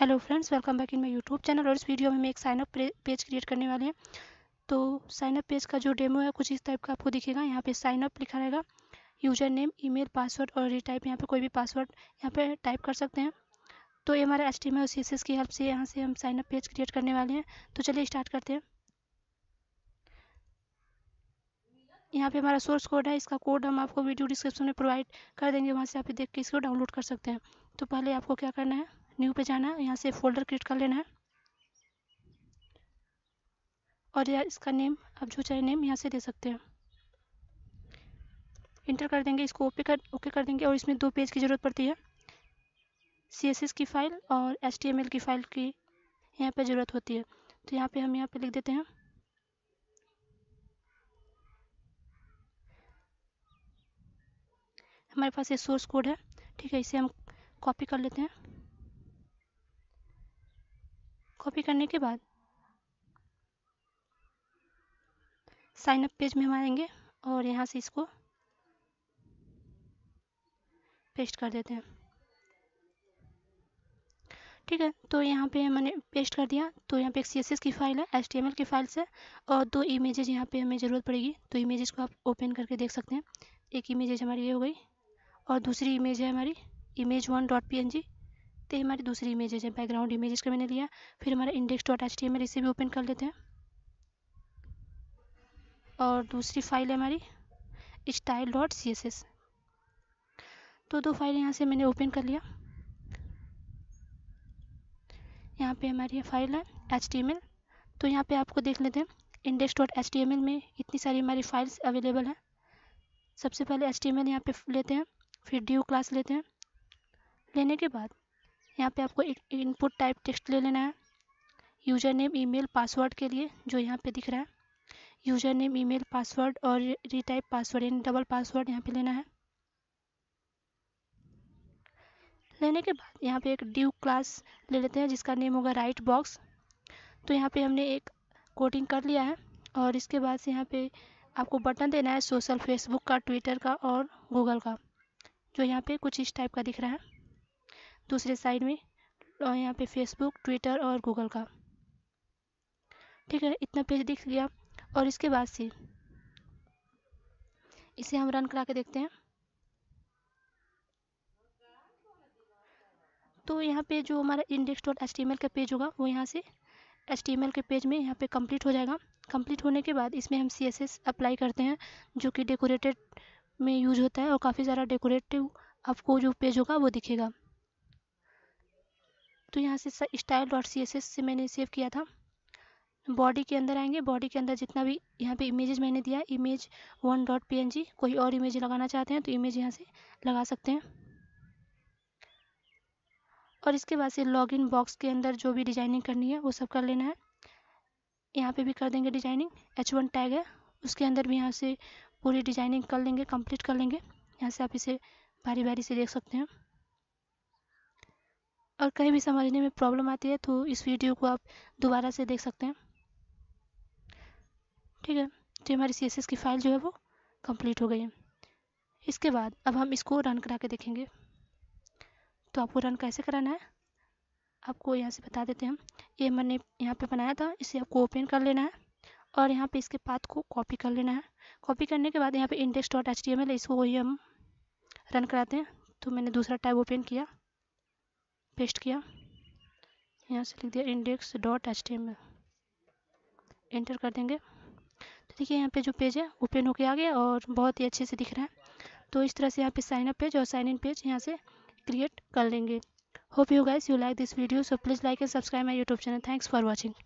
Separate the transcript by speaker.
Speaker 1: hello friends welcome back in my YouTube channel और इस video में हम एक साइनअप पेज क्रिएट करने वाले हैं तो साइनअप पेज का जो डेमो है कुछ इस टाइप का आपको दिखेगा यहाँ पे साइनअप लिखा रहेगा यूजर नेम ईमेल पासवर्ड और रिटाइप यहाँ पे कोई भी पासवर्ड यहाँ पे टाइप कर सकते हैं तो ये हमारा एच टी एम की हेल्प से यहाँ से हम साइनअप पेज क्रिएट करने वाले हैं तो चलिए स्टार्ट करते हैं यहाँ पे हमारा सोर्स कोड है इसका कोड हम आपको वीडियो डिस्क्रिप्शन में प्रोवाइड कर देंगे वहाँ से आप देख के इसको डाउनलोड कर सकते हैं तो पहले आपको क्या करना है न्यू पे जाना है यहाँ से फोल्डर क्रिएट कर लेना है और यार इसका नेम आप जो चाहे नेम यहाँ से दे सकते हैं इंटर कर देंगे इसको ओपे कर ओके कर देंगे और इसमें दो पेज की ज़रूरत पड़ती है सी की फ़ाइल और एल की फ़ाइल की यहाँ पर ज़रूरत होती है तो यहाँ पे हम यहाँ पे लिख देते हैं हमारे पास ये सोर्स कोड है ठीक है इसे हम कॉपी कर लेते हैं कॉपी करने के बाद साइन अप पेज में हम आएंगे और यहाँ से इसको पेस्ट कर देते हैं ठीक है तो यहाँ पे मैंने पेस्ट कर दिया तो यहाँ पे एक सी की फ़ाइल है एच की फ़ाइल से और दो इमेजेज यहाँ पे हमें ज़रूरत पड़ेगी तो इमेजेस को आप ओपन करके देख सकते हैं एक इमेजेज हमारी ये हो गई और दूसरी इमेज है हमारी image one dot P N G तो ये हमारी दूसरी इमेजेज है बैकग्राउंड इमेज इसका मैंने लिया फिर हमारा index dot H T M L इसे भी ओपन कर लेते हैं और दूसरी फाइल है हमारी style dot C S S तो दो फाइल यहाँ से मैंने ओपन कर लिया यहाँ पे हमारी फाइल है एच टी एम एल तो यहाँ पे आपको देख लेते हैं index dot H T M L में इतनी सारी हमारी फाइल्स अवेलेबल हैं सबसे पहले एच टी एम एल यहाँ पर लेते हैं फिर ड्यू क्लास लेते हैं लेने के बाद यहाँ पे आपको एक इनपुट टाइप टेक्स्ट ले लेना है यूजर नेम ईमेल पासवर्ड के लिए जो यहाँ पे दिख रहा है यूजर नेम ईमेल पासवर्ड और रीटाइप पासवर्ड यानी डबल पासवर्ड यहाँ पे लेना है लेने के बाद यहाँ पे एक ड्यू क्लास ले लेते हैं जिसका नेम होगा राइट बॉक्स तो यहाँ पे हमने एक कोडिंग कर लिया है और इसके बाद से यहाँ पे आपको बटन देना है सोशल फेसबुक का ट्विटर का और गूगल का जो यहाँ पे कुछ इस टाइप का दिख रहा है दूसरे साइड में और यहाँ पे फेसबुक ट्विटर और गूगल का ठीक है इतना पेज दिख गया और इसके बाद से इसे हम रन करा के देखते हैं तो यहाँ पे जो हमारा इंडेक्स डॉट एच का पेज होगा वो यहाँ से एच के पेज में यहाँ पे कंप्लीट हो जाएगा कंप्लीट होने के बाद इसमें हम सी अप्लाई करते हैं जो कि डेकोरेटेड में यूज होता है और काफ़ी सारा डेकोरेटिव आपको जो पेज होगा वो दिखेगा तो यहाँ से स्टाइल डॉट सी से मैंने सेव किया था बॉडी के अंदर आएंगे बॉडी के अंदर जितना भी यहाँ पे इमेजेस मैंने दिया image one dot P N G कोई और इमेज लगाना चाहते हैं तो इमेज यहाँ से लगा सकते हैं और इसके बाद से लॉगिन बॉक्स के अंदर जो भी डिजाइनिंग करनी है वो सब कर लेना है यहाँ पे भी कर देंगे डिजाइनिंग एच वन टैग है उसके अंदर भी यहाँ से पूरी डिजाइनिंग कर लेंगे कंप्लीट कर लेंगे यहाँ से आप इसे बारी बारी से देख सकते हैं और कहीं भी समझने में प्रॉब्लम आती है तो इस वीडियो को आप दोबारा से देख सकते हैं ठीक है तो हमारी सी की फ़ाइल जो है वो कंप्लीट हो गई है इसके बाद अब हम इसको रन करा के देखेंगे तो आपको रन कैसे कराना है आपको यहाँ से बता देते हैं ये मैंने यहाँ पे बनाया था इसे आपको ओपन कर लेना है और यहाँ पे इसके पाथ को कॉपी कर लेना है कॉपी करने के बाद यहाँ पे index dot H D M L इसको वही हम रन कराते हैं तो मैंने दूसरा टैब ओपन किया पेस्ट किया यहाँ से लिख दिया index dot H T M L enter कर देंगे तो देखिए यहाँ पे जो पेज है ओपन होके आ गया और बहुत ही अच्छे से दिख रहा है तो इस तरह से यहाँ पे साइन अप पेज और साइन इन पेज यहाँ से क्रिएट कर लेंगे hope you guys you like this video so please like and subscribe my YouTube channel thanks for watching